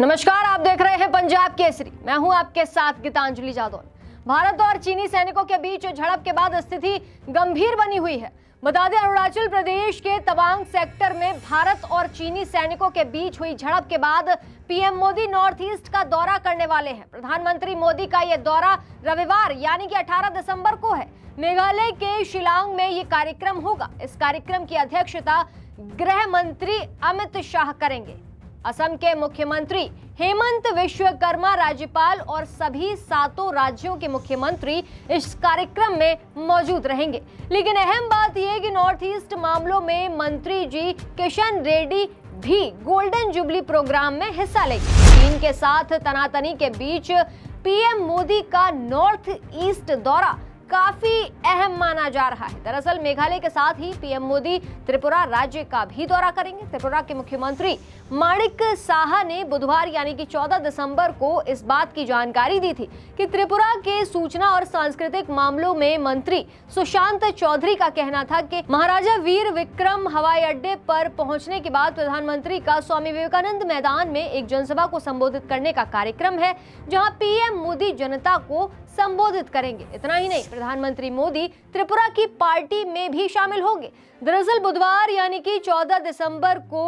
नमस्कार आप देख रहे हैं पंजाब केसरी मैं हूं आपके साथ गीतांजलि जादौन भारत और चीनी सैनिकों के बीच झड़प के बाद स्थिति गंभीर बनी हुई है बता दें अरुणाचल प्रदेश के तवांग सेक्टर में भारत और चीनी सैनिकों के बीच हुई झड़प के बाद पीएम मोदी नॉर्थ ईस्ट का दौरा करने वाले हैं प्रधानमंत्री मोदी का यह दौरा रविवार यानी कि 18 दिसंबर को है मेघालय के शिलांग में ये कार्यक्रम होगा इस कार्यक्रम की अध्यक्षता गृह मंत्री अमित शाह करेंगे असम के मुख्यमंत्री हेमंत विश्वकर्मा राज्यपाल और सभी सातों राज्यों के मुख्यमंत्री इस कार्यक्रम में मौजूद रहेंगे लेकिन अहम बात यह कि नॉर्थ ईस्ट मामलों में मंत्री जी किशन रेड्डी भी गोल्डन जुबली प्रोग्राम में हिस्सा लेंगे चीन के साथ तनातनी के बीच पीएम मोदी का नॉर्थ ईस्ट दौरा काफी अहम माना जा रहा है दरअसल मेघालय के साथ ही पीएम मोदी त्रिपुरा राज्य का भी दौरा करेंगे त्रिपुरा के मुख्यमंत्री माणिक साहा ने बुधवार यानी कि 14 दिसंबर को इस बात की जानकारी दी थी कि त्रिपुरा के सूचना और सांस्कृतिक मामलों में मंत्री सुशांत चौधरी का कहना था कि महाराजा वीर विक्रम हवाई अड्डे पर पहुंचने के बाद प्रधानमंत्री का स्वामी विवेकानंद मैदान में एक जनसभा को संबोधित करने का कार्यक्रम है जहाँ पीएम मोदी जनता को संबोधित करेंगे इतना ही नहीं प्रधानमंत्री मोदी त्रिपुरा की पार्टी में भी शामिल होंगे दरअसल बुधवार यानी कि 14 दिसंबर को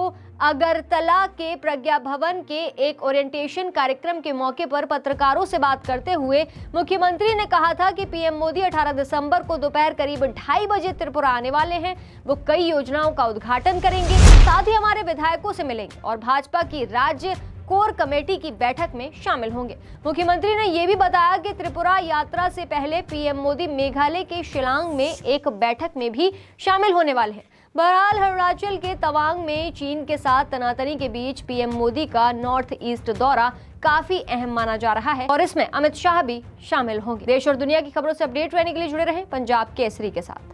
अगरतला के प्रज्ञा भवन के एक ओरिएंटेशन कार्यक्रम के मौके पर पत्रकारों से बात करते हुए मुख्यमंत्री ने कहा था कि पीएम मोदी 18 दिसंबर को दोपहर करीब ढाई बजे त्रिपुरा आने वाले हैं वो कई योजनाओं का उद्घाटन करेंगे साथ ही हमारे विधायकों से मिलेंगे और भाजपा की राज्य कोर कमेटी की बैठक में शामिल होंगे मुख्यमंत्री ने यह भी बताया कि त्रिपुरा यात्रा से पहले पीएम मोदी मेघालय के शिलांग में एक बैठक में भी शामिल होने वाले हैं बहरहाल अरुणाचल के तवांग में चीन के साथ तनातनी के बीच पीएम मोदी का नॉर्थ ईस्ट दौरा काफी अहम माना जा रहा है और इसमें अमित शाह भी शामिल होंगे देश और दुनिया की खबरों से अपडेट रहने के लिए जुड़े रहे पंजाब केसरी के साथ